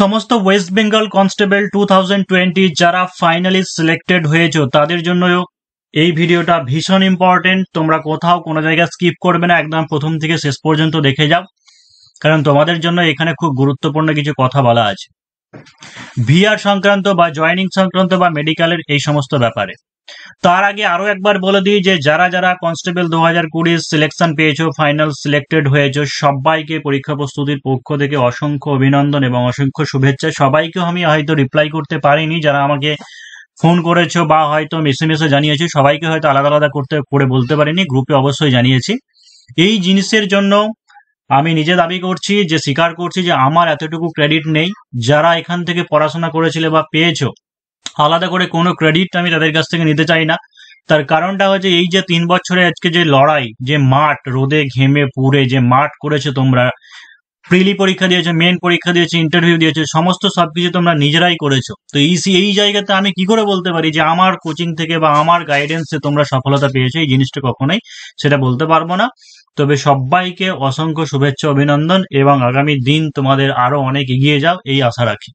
সমস্ত West Bengal constable two যারা finally selected হয়েছো তাদের জন্য এই ভিডিওটা ভীষণ ইম্পর্টেন্ট তোমরা কোথাও কোনো জায়গায় স্কিপ করবে না একদম প্রথম থেকে শেষ পর্যন্ত দেখে যাও কারণ তোমাদের জন্য এখানে খুব গুরুত্বপূর্ণ কিছু কথা বলা আছে ভিআর সংক্রান্ত বা জয়নিং সংক্রান্ত বা মেডিকেলের এই সমস্ত ব্যাপারে তার আগে আরো একবার বলে দিই যে যারা যারা কনস্টেবল দু হাজার কুড়ির সিলেকশন পেয়েছ ফাইনাল সিলেক্টেড হয়েছ সবাইকে পরীক্ষা প্রস্তুতির পক্ষ থেকে অসংখ্য অভিনন্দন এবং অসংখ্য শুভেচ্ছা সবাইকে আমি হয়তো রিপ্লাই করতে পারিনি যারা আমাকে ফোন করেছো বা হয়তো মেসে জানিয়েছো সবাইকে হয়তো আলাদা আলাদা করতে করে বলতে পারিনি গ্রুপে অবশ্যই জানিয়েছি এই জিনিসের জন্য আমি নিজে দাবি করছি যে স্বীকার করছি যে আমার এতটুকু ক্রেডিট নেই যারা এখান থেকে পড়াশোনা করেছিলে বা পেয়েছো আলাদা করে কোনো ক্রেডিট আমি তাদের কাছ থেকে নিতে চাই না তার কারণটা হচ্ছে এই যে তিন বছরে আজকে যে লড়াই যে মাঠ রোদে ঘেমে পুড়ে যে মাঠ করেছে তোমরা প্রিলি পরীক্ষা দিয়েছে মেন পরীক্ষা দিয়েছে ইন্টারভিউ দিয়েছে সমস্ত সবকিছু তোমরা নিজেরাই করেছো তো ইসি এই জায়গাতে আমি কি করে বলতে পারি যে আমার কোচিং থেকে বা আমার গাইডেন্সে তোমরা সফলতা পেয়েছো এই জিনিসটা কখনোই সেটা বলতে পারবো না তবে সবাইকে অসংখ্য শুভেচ্ছা অভিনন্দন এবং আগামী দিন তোমাদের আরো অনেক এগিয়ে যাও এই আশা রাখি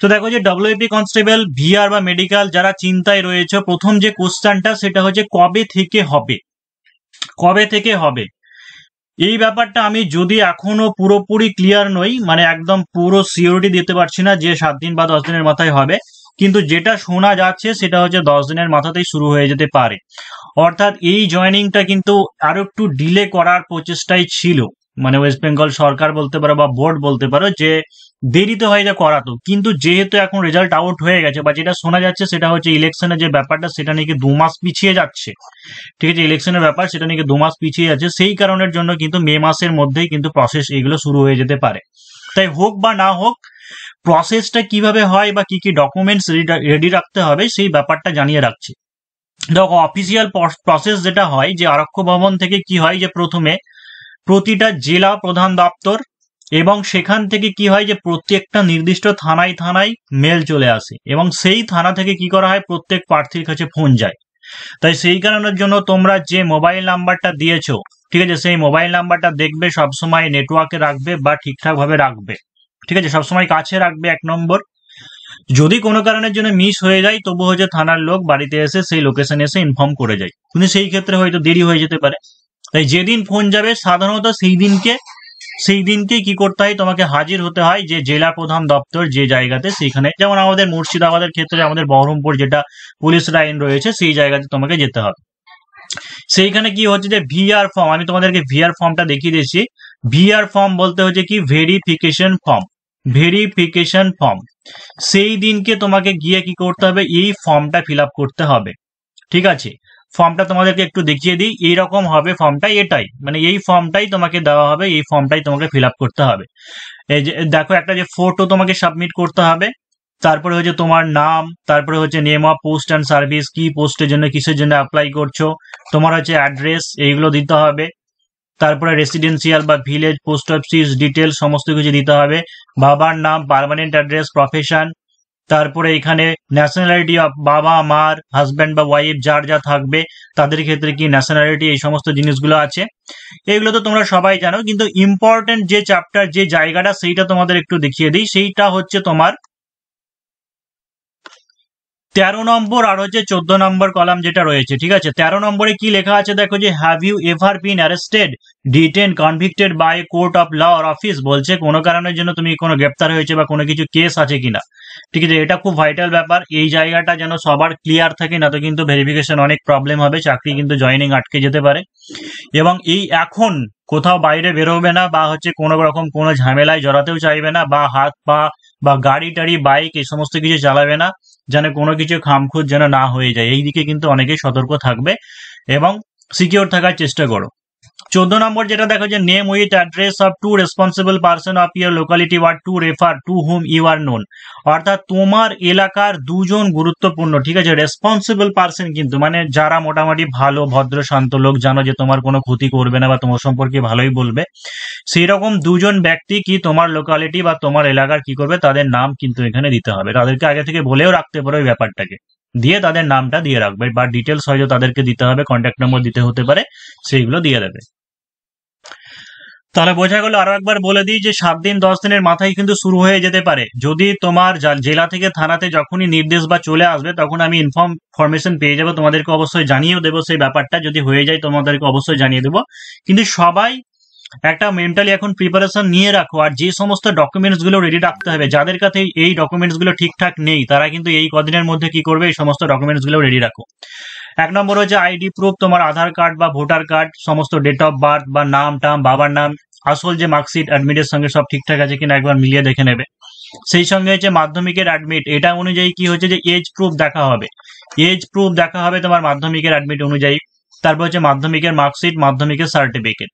তো দেখো যে ডব্লিউপি কনস্টেবল ভিআর বা মেডিকেল যারা চিন্তায় রয়েছে প্রথম যে কোশ্চেনটা সেটা হচ্ছে কবে থেকে হবে কবে থেকে হবে এই ব্যাপারটা আমি যদি এখনো পুরোপুরি ক্লিয়ার নই মানে একদম পুরো সিওরিটি দিতে পারছি না যে সাত দিন বা দশ দিনের মাথায় হবে কিন্তু যেটা শোনা যাচ্ছে সেটা হচ্ছে দশ দিনের মাথাতেই শুরু হয়ে যেতে পারে অর্থাৎ এই জয়নিংটা কিন্তু আরো একটু ডিলে করার প্রচেষ্টাই ছিল মানে ওয়েস্ট বেঙ্গল সরকার বলতে পারো বা বোর্ড বলতে পারো যে দেরিতে হয় যে করাতো কিন্তু যেহেতু এখন রেজাল্ট আউট হয়ে গেছে বা যেটা শোনা যাচ্ছে সেটা হচ্ছে ইলেকশনের যে ব্যাপারটা সেটা নাকি দু মাস পিছিয়ে যাচ্ছে ঠিক আছে ইলেকশনের ব্যাপার সেটা নাকি দু মাস পিছিয়ে যাচ্ছে সেই কারণের জন্য কিন্তু মে মাসের মধ্যেই কিন্তু প্রসেস এগুলো শুরু হয়ে যেতে পারে তাই হোক বা না হোক প্রসেসটা কিভাবে হয় বা কি কি ডকুমেন্টস রেডি রাখতে হবে সেই ব্যাপারটা জানিয়ে রাখছি দেখো অফিসিয়াল প্রসেস যেটা হয় যে আরক্ষ ভবন থেকে কি হয় যে প্রথমে প্রতিটা জেলা প্রধান দপ্তর এবং সেখান থেকে কি হয় যে প্রত্যেকটা নির্দিষ্ট থানায় থানায় মেল চলে আসে এবং সেই থানা থেকে কি করা হয় প্রত্যেক প্রার্থীর কাছে ফোন যায় তাই সেই কারণের জন্য তোমরা যে মোবাইল নাম্বারটা দিয়েছো ঠিক আছে সেই মোবাইল নাম্বারটা দেখবে সবসময় নেটওয়ার্কে রাখবে বা ঠিকঠাকভাবে রাখবে ঠিক আছে সবসময় কাছে রাখবে এক নম্বর যদি কোনো কারণের জন্য মিস হয়ে যায় তবু হচ্ছে থানার লোক বাড়িতে এসে সেই লোকেশন এসে ইনফর্ম করে যায় কিন্তু সেই ক্ষেত্রে হয়তো দেরি হয়ে যেতে পারে তাই যেদিন ফোন যাবে সাধারণত সেই দিনকে সেই দিনকে কি করতে হয় তোমাকে হাজির হতে হয় যে জেলা প্রধান দপ্তর যে জায়গাতে সেখানে যেমন আমাদের মুর্শিদাবাদের ক্ষেত্রে আমাদের বহরমপুর যেটা পুলিশ লাইন রয়েছে সেই জায়গাতে তোমাকে যেতে হবে সেইখানে কি হচ্ছে যে ভিআর ফর্ম আমি তোমাদেরকে ভিআর ফর্মটা দেখিয়ে দিয়েছি ভিআর ফর্ম বলতে হচ্ছে কি ভেরিফিকেশন ফর্ম ভেরিফিকেশন ফর্ম সেই দিনকে তোমাকে গিয়ে কি করতে হবে এই ফর্মটা ফিল করতে হবে ঠিক আছে ফর্মটা তোমাদেরকে একটু দেখিয়ে দিই এইরকম হবে ফর্মটা এটাই মানে এই ফর্মটাই তোমাকে দেওয়া হবে এই ফর্মটাই তোমাকে ফিল আপ করতে হবে এই যে দেখো একটা যে ফোটো তোমাকে সাবমিট করতে হবে তারপরে হচ্ছে তোমার নাম তারপরে হচ্ছে name of post and service কি পোস্টের জন্য কিসের জন্য অ্যাপ্লাই করছো তোমার হচ্ছে অ্যাড্রেস এইগুলো দিতে হবে তারপরে রেসিডেন্সিয়াল বা ভিলেজ পোস্ট অফিস ডিটেলস সমস্ত কিছু দিতে হবে বাবার নাম পারমানেন্ট অ্যাড্রেস প্রফেশন তারপরে এখানে ন্যাশনালিটি অফ বাবা মার হাজব্যান্ড বা ওয়াইফ যার যা থাকবে তাদের ক্ষেত্রে কি ন্যাশনালিটি এই সমস্ত জিনিসগুলো আছে এগুলো তো তোমরা সবাই জানো কিন্তু ইম্পর্টেন্ট যে চ্যাপ্টার যে জায়গাটা সেইটা তোমাদের একটু দেখিয়ে দিই সেইটা হচ্ছে তোমার তেরো নম্বর আর হচ্ছে চোদ্দ নম্বর কলাম যেটা রয়েছে ঠিক আছে তেরো নম্বরে কি লেখা আছে দেখো যে have you ever been arrested detain convicted by court of law or office বলছে কোনো কারণের জন্য তুমি কোনো গ্রেপ্তার হয়েছে বা কোনো কিছু কেস আছে কিনা ঠিক আছে এটা খুব ভাইটাল ব্যাপার এই জায়গাটা যেন সবার ক্লিয়ার থাকে না তো কিন্তু ভেরিফিকেশন অনেক প্রবলেম হবে চাকরি কিন্তু জয়নিং আটকে যেতে পারে এবং এই এখন কোথাও বাইরে বেরোবে না বা হচ্ছে কোনো রকম কোনো ঝামেলায় জড়াতেও চাইবে না বা হাত পা বা গাড়ি টাড়ি বাইক এই সমস্ত কিছু চালাবে না যেন কোনো কিছু খামখুদ যেন না হয়ে যায় এই দিকে কিন্তু অনেকেই সতর্ক থাকবে এবং সিকিওর থাকার চেষ্টা করো চোদ্দ নম্বর যেটা দেখো যে name with address of two responsible person of your locality who are to refer to whom you are known অর্থাৎ তোমার এলাকার দুজন গুরুত্বপূর্ণ ঠিক আছে রেসপন্সিবল পার্সন কিন্তু মানে যারা মোটামুটি ভালো ভদ্র শান্ত লোক জানো যে তোমার কোনো ক্ষতি করবে না বা তোমার সম্পর্কে ভালোই বলবে সেই রকম দুজন ব্যক্তি কি তোমার লোকালিটি বা তোমার এলাকার কি করবে তাদের নাম কিন্তু এখানে দিতে হবে তাদেরকে আগে থেকে বলেও রাখতে পারো ওই ব্যাপারটাকে দিয়ে তাদের নামটা দিয়ে রাখবে বা ডিটেলস হয়তো তাদেরকে দিতে হবে কন্ট্যাক্ট নম্বর দিতে হতে পারে সেইগুলো দিয়ে দেবে তাহলে বোঝা গেল আরো একবার বলে দিই যে সাত দিন দশ দিনের মাথায় কিন্তু শুরু হয়ে যেতে পারে যদি তোমার জেলা থেকে থানাতে যখনই নির্দেশ বা চলে আসবে তখন আমি ইনফর্ম ফরমেশন পেয়ে যাবো তোমাদেরকে অবশ্যই জানিয়েও দেবো সেই ব্যাপারটা যদি হয়ে যায় তোমাদেরকে অবশ্যই জানিয়ে দেবো কিন্তু সবাই একটা মেন্টালি এখন প্রিপারেশন নিয়ে রাখো আর যে সমস্ত ডকুমেন্টস গুলো রেডি রাখতে হবে যাদের কাছে এই ডকুমেন্টস গুলো ঠিকঠাক নেই তারা কিন্তু এই কদিনের মধ্যে কি করবে এই সমস্ত ডকুমেন্টস গুলো রেডি রাখো এক নম্বর হচ্ছে আইডি প্রুফ তোমার আধার কার্ড বা ভোটার কার্ড সমস্ত ডেট অফ বার্থ বা নাম টাম বাবার নাম আসল যে মার্কশিট অ্যাডমিটের সঙ্গে সব ঠিকঠাক আছে কিনা একবার মিলিয়ে দেখে নেবে সেই সঙ্গে হচ্ছে মাধ্যমিকের অ্যাডমিট এটা অনুযায়ী কি হচ্ছে যে এজ প্রুফ দেখা হবে এজ প্রুফ দেখা হবে তোমার মাধ্যমিকের অ্যাডমিট অনুযায়ী তারপর হচ্ছে মাধ্যমিকের মার্কশিট মাধ্যমিকের সার্টিফিকেট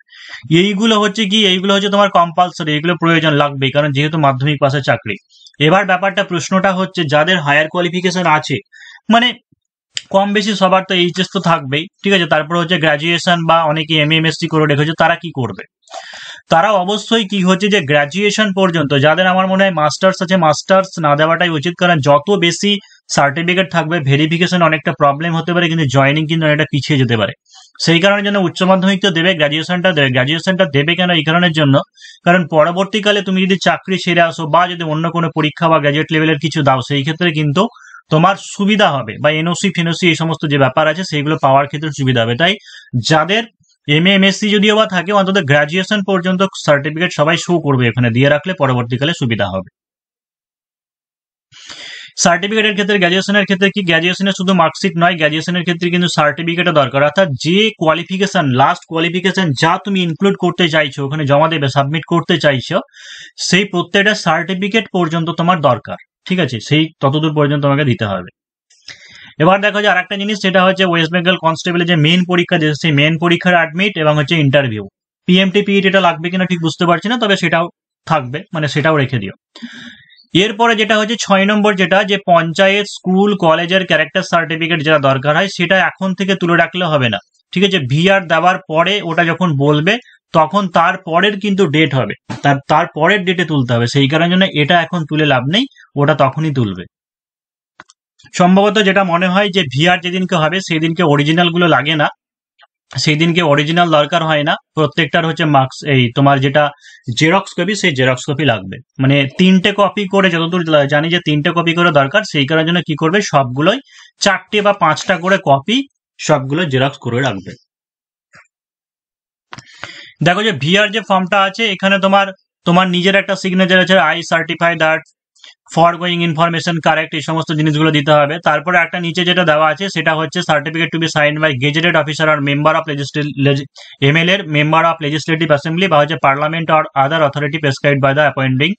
এইগুলো হচ্ছে কি এইগুলো হচ্ছে তোমার কম্পালসরি এগুলো প্রয়োজন লাগবে কারণ যেহেতু মাধ্যমিক পাশে চাকরি এবার ব্যাপারটা প্রশ্নটা হচ্ছে যাদের হায়ার কোয়ালিফিকেশন আছে মানে কম বেশি সবার তো এইচএস তো থাকবেই ঠিক আছে তারপর হচ্ছে গ্র্যাজুয়েশন বা অনেকে এম এম এস সি করে রেখেছে তারা কি করবে তারা অবশ্যই কি হচ্ছে যে গ্র্যাজুয়েশন পর্যন্ত যাদের আমার মনে হয় মাস্টার্স আছে মাস্টার্স না দেওয়াটাই উচিত কারণ যত বেশি সার্টিফিকেট থাকবে ভেরিফিকেশন অনেকটা প্রবলেম হতে পারে কিন্তু জয়নিং কিন্তু অনেকটা পিছিয়ে যেতে পারে সেই কারণের জন্য উচ্চ মাধ্যমিক তো দেবে গ্রাজুয়েশনটা দেবে গ্রাজুয়েশনটা দেবে কেন এই কারণের জন্য কারণ পরবর্তীকালে তুমি যদি চাকরি ছেড়ে আসো বা যদি অন্য কোনো পরীক্ষা বা গ্রাজুয়েট লেভেলের কিছু দাও সেই ক্ষেত্রে কিন্তু তোমার সুবিধা হবে বা এনওসি ফেনওসি এই সমস্ত যে ব্যাপার আছে সেইগুলো পাওয়ার ক্ষেত্রে সুবিধা হবে তাই যাদের এম এমএসসি যদিও বা থাকে অন্তত গ্রাজুয়েশন পর্যন্ত সার্টিফিকেট সবাই শো করবে এখানে দিয়ে রাখলে পরবর্তীকালে সুবিধা হবে সার্টিফিকেটের ক্ষেত্রে গ্র্যাজুয়েশনের ক্ষেত্রে কি গ্র্যাজুয়েশনে শুধু মার্কশিট নয় গ্র্যাজুয়েশনের ক্ষেত্রে কিন্তু সার্টিফিকেটও দরকার অর্থাৎ যে কোয়ালিফিকেশন লাস্ট কোয়ালিফিকেশন যা তুমি ইনক্লুড করতে চাইছো ওখানে জমা দেবে সাবমিট করতে চাইছো সেই প্রত্যেকটা সার্টিফিকেট পর্যন্ত তোমার দরকার ঠিক আছে সেই ততদূর পর্যন্ত তোমাকে দিতে হবে এবার দেখো যে আরেকটা জিনিস সেটা হচ্ছে ওয়েস্ট বেঙ্গল কনস্টেবলের যে মেন পরীক্ষা দিয়েছে সেই মেন পরীক্ষার অ্যাডমিট এবং হচ্ছে ইন্টারভিউ পিএমটি পিইট এটা লাগবে কিনা ঠিক বুঝতে পারছি না তবে সেটাও থাকবে মানে সেটাও রেখে দিও এরপরে যেটা হচ্ছে ছয় নম্বর যেটা যে পঞ্চায়েত স্কুল কলেজের ক্যারেক্টার সার্টিফিকেট যেটা দরকার হয় সেটা এখন থেকে তুলে রাখলে হবে না ঠিক আছে ভিআর দেওয়ার পরে ওটা যখন বলবে তখন তার পরের কিন্তু ডেট হবে তার তার পরের ডেটে তুলতে হবে সেই কারণের জন্য এটা এখন তুলে লাভ নেই ওটা তখনই তুলবে সম্ভবত যেটা মনে হয় যে ভিআর যেদিনকে হবে সেদিনকে অরিজিনাল গুলো লাগে না সেই দিনকে অরিজিনাল দরকার হয় না প্রত্যেকটার হচ্ছে মার্কস এই তোমার যেটা জেরক্স কপি সেই জেরক্স কপি লাগবে মানে তিনটে কপি করে যতদূর জানি যে তিনটে কপি করে দরকার সেই কারণের জন্য কি করবে সবগুলোই চারটে বা পাঁচটা করে কপি সবগুলো জেরক্স করে রাখবে দেখো যে ভিআর যে ফর্মটা আছে এখানে তোমার তোমার নিজের একটা সিগনেচার আছে I certify that foregoing information correct এই সমস্ত জিনিসগুলো দিতে হবে তারপরে একটা নিচে যেটা দেওয়া আছে সেটা হচ্ছে certificate to be sign by gazetted officer আর মেম্বার অফ এম এল এর মেম্বার অফ লেজিসলেটিভ অ্যাসেম্বলি বা হচ্ছে পার্লামেন্ট আর other authority prescribe by the appointing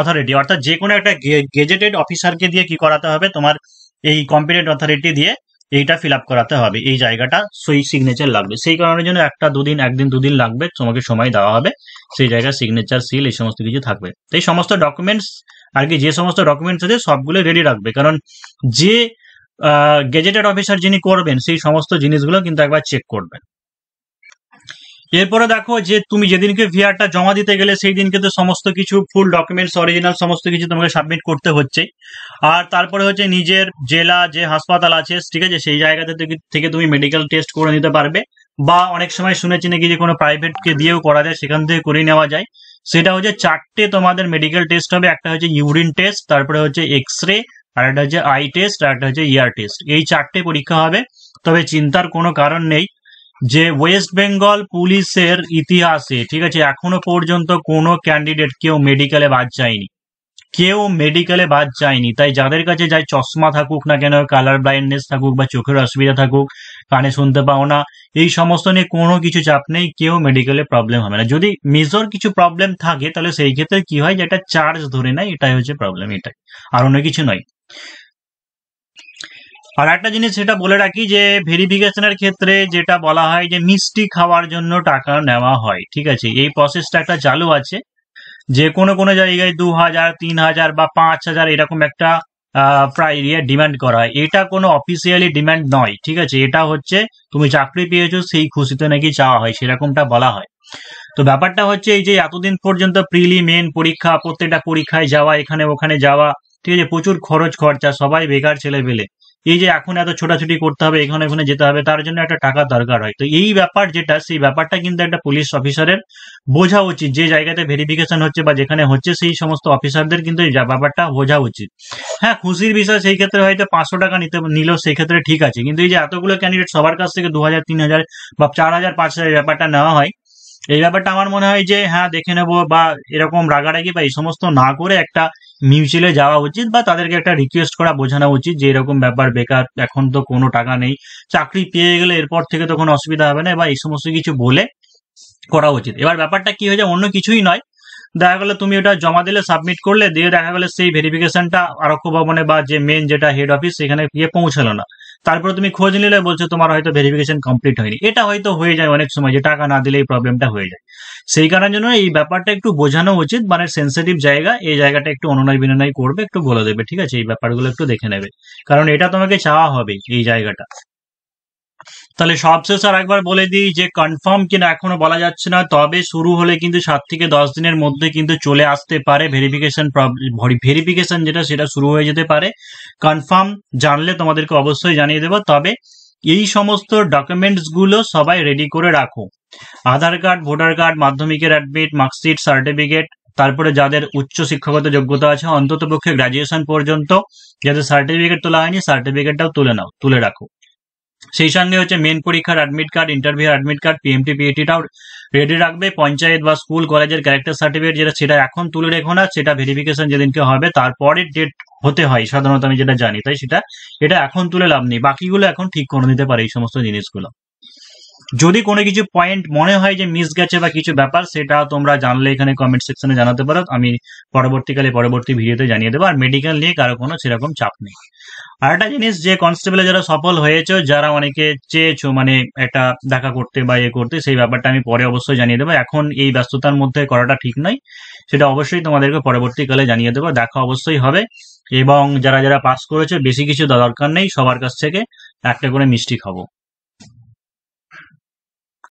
authority অর্থাৎ যে কোনো একটা গেজেটেড অফিসারকে দিয়ে কি করাতে হবে তোমার এই কম্পিটেন্ট অথরিটি দিয়ে এইটা ফিল আপ করাতে হবে এই জায়গাটা সই সিগনেচার লাগবে সেই কারণের জন্য একটা দুদিন একদিন দুদিন লাগবে তোমাকে সময় দেওয়া হবে সেই জায়গায় সিগনেচার সিল এই সমস্ত কিছু থাকবে এই সমস্ত ডকুমেন্টস আর কি যে সমস্ত ডকুমেন্টস আছে সবগুলো রেডি রাখবে কারণ যে গেজেটেড অফিসার যিনি করবেন সেই সমস্ত জিনিসগুলো কিন্তু একবার চেক করবেন এরপরে দেখো যে তুমি যেদিনকে ভিআরটা জমা দিতে গেলে সেই দিনকে তো সমস্ত কিছু ফুল ডকুমেন্টস অরিজিনাল সমস্ত কিছু তোমাকে সাবমিট করতে হচ্ছে আর তারপরে হচ্ছে নিজের জেলা যে হাসপাতাল আছে ঠিক আছে সেই জায়গাতে থেকে তুমি মেডিকেল টেস্ট করে নিতে পারবে বা অনেক সময় শুনেছি নাকি যে কোনো প্রাইভেটকে দিয়েও করা যায় সেখান থেকে করে নেওয়া যায় সেটা হচ্ছে চারটে তোমাদের মেডিকেল টেস্ট হবে একটা হচ্ছে ইউরিন টেস্ট তারপরে হচ্ছে এক্স রে আর একটা হচ্ছে আই টেস্ট আর একটা হচ্ছে ইয়ার e টেস্ট এই চারটে পরীক্ষা হবে তবে চিন্তার কোনো কারণ নেই যে ওয়েস্ট বেঙ্গল পুলিশের ইতিহাসে ঠিক আছে এখনো পর্যন্ত কোনো ক্যান্ডিডেট কেউ মেডিকেলে বাদ যায়নি কেউ মেডিকেলে বাদ যায়নি তাই যাদের কাছে যাই চশমা থাকুক না কেন কালার ব্লাইন্ডনেস থাকুক বা চোখের অসুবিধা থাকুক কানে শুনতে পাও না এই সমস্ত নিয়ে কোনো কিছু চাপ নেই কেউ মেডিকেলে প্রবলেম হবে না যদি মেজর কিছু প্রবলেম থাকে তাহলে সেই ক্ষেত্রে কি হয় যে এটা চার্জ ধরে নেয় এটাই হচ্ছে প্রবলেম এটাই আর অন্য কিছু নয় আর একটা জিনিস সেটা বলে রাখি যে ভেরিফিকেশনের ক্ষেত্রে যেটা বলা হয় যে মিষ্টি খাওয়ার জন্য টাকা নেওয়া হয় ঠিক আছে এই প্রসেসটা একটা চালু আছে যে কোনো কোনো জায়গায় দু হাজার তিন হাজার বা পাঁচ হাজার এরকম একটা প্রায় এরিয়া ডিমান্ড করা হয় এটা কোনো অফিসিয়ালি ডিমান্ড নয় ঠিক আছে এটা হচ্ছে তুমি চাকরি পেয়েছো সেই খুশিতে নাকি চাওয়া হয় সেরকমটা বলা হয় তো ব্যাপারটা হচ্ছে এই যে এতদিন পর্যন্ত প্রিলি মেন পরীক্ষা প্রত্যেকটা পরীক্ষায় যাওয়া এখানে ওখানে যাওয়া ঠিক আছে প্রচুর খরচ খরচা সবাই বেকার ছেলে পেলে এই যে এখন এত ছোটাছুটি করতে হবে এখানে ওখানে যেতে হবে তার জন্য একটা টাকা দরকার হয় তো এই ব্যাপার যেটা সেই ব্যাপারটা কিন্তু একটা পুলিশ অফিসারের বোঝা উচিত যে জায়গাতে ভেরিফিকেশন হচ্ছে বা যেখানে হচ্ছে সেই সমস্ত অফিসারদের কিন্তু এই ব্যাপারটা বোঝা উচিত হ্যাঁ খুশির বিষয় সেই ক্ষেত্রে হয়তো পাঁচশো টাকা নিতে নিল সেই ক্ষেত্রে ঠিক আছে কিন্তু এই যে এতগুলো ক্যান্ডিডেট সবার কাছ থেকে দু হাজার তিন হাজার বা চার হাজার পাঁচ হাজার ব্যাপারটা নেওয়া হয় এই ব্যাপারটা আমার মনে হয় যে হ্যাঁ দেখে নেবো বা এরকম রাগারাগি বা এই সমস্ত না করে একটা মিউচুয়ালে যাওয়া উচিত বা তাদেরকে একটা রিকোয়েস্ট করা বোঝানো উচিত যে এরকম ব্যাপার বেকার এখন তো কোনো টাকা নেই চাকরি পেয়ে গেলে এরপর থেকে তো কোনো অসুবিধা হবে না বা এই সমস্ত কিছু বলে করা উচিত এবার ব্যাপারটা কি হয়ে যায় অন্য কিছুই নয় দেখা গেলো তুমি ওটা জমা দিলে সাবমিট করলে দিয়ে দেখা গেলো সেই ভেরিফিকেশনটা আরক্ষ ভবনে বা যে মেন যেটা হেড অফিস সেখানে গিয়ে পৌঁছালো না তারপরে তুমি খোঁজ নিলে বলছো তোমার হয়তো ভেরিফিকেশন কমপ্লিট হয়নি এটা হয়তো হয়ে যায় অনেক সময় যে টাকা না দিলে এই প্রবলেমটা হয়ে যায় সেই কারণের জন্য এই ব্যাপারটা একটু বোঝানো উচিত মানে সেন্সিটিভ জায়গা এই জায়গাটা একটু অনুনয় বিনয় করবে একটু বলে দেবে ঠিক আছে এই ব্যাপারগুলো একটু দেখে নেবে কারণ এটা তোমাকে চাওয়া হবে এই জায়গাটা তাহলে সবশেষ আর একবার বলে দিই যে কনফার্ম কিনা এখনো বলা যাচ্ছে না তবে শুরু হলে কিন্তু সাত থেকে দশ দিনের মধ্যে কিন্তু চলে আসতে পারে ভেরিফিকেশন ভেরিফিকেশন যেটা সেটা শুরু হয়ে যেতে পারে কনফার্ম জানলে তোমাদেরকে অবশ্যই জানিয়ে দেবো তবে এই সমস্ত ডকুমেন্টস গুলো সবাই রেডি করে রাখো আধার কার্ড ভোটার কার্ড মাধ্যমিকের অ্যাডমিট মার্কশিট সার্টিফিকেট তারপরে যাদের উচ্চ শিক্ষাগত যোগ্যতা আছে অন্তত পক্ষে গ্রাজুয়েশন পর্যন্ত যাদের সার্টিফিকেট তোলা হয়নি সার্টিফিকেটটাও তুলে নাও তুলে রাখো সেই সঙ্গে হচ্ছে মেন পরীক্ষার admit card interview admit card PMT পিএটিটাও রেডি রাখবে পঞ্চায়েত বা স্কুল কলেজের ক্যারেক্টার সার্টিফিকেট যেটা সেটা এখন তুলে রেখো না সেটা ভেরিফিকেশন যেদিনকে হবে তারপরে ডেট হতে হয় সাধারণত আমি যেটা জানি তাই সেটা এটা এখন তুলে লাভ নেই বাকিগুলো এখন ঠিক করে নিতে পারে এই সমস্ত জিনিসগুলো যদি কোনো কিছু পয়েন্ট মনে হয় যে মিস গেছে বা কিছু ব্যাপার সেটা তোমরা জানলে এখানে কমেন্ট সেকশনে জানাতে পারো আমি পরবর্তীকালে পরবর্তী ভিডিওতে জানিয়ে দেবো আর মেডিকেল নিয়ে কারো কোনো সেরকম চাপ নেই আরেকটা জিনিস যে কনস্টেবলে যারা সফল হয়েছে যারা অনেকে চেয়েছো মানে একটা দেখা করতে বা ইয়ে করতে সেই ব্যাপারটা আমি পরে অবশ্যই জানিয়ে দেবো এখন এই ব্যস্ততার মধ্যে করাটা ঠিক নয় সেটা অবশ্যই তোমাদেরকে পরবর্তীকালে জানিয়ে দেবো দেখা অবশ্যই হবে এবং যারা যারা পাস করেছে বেশি কিছু দরকার নেই সবার কাছ থেকে একটা করে মিষ্টি খাবো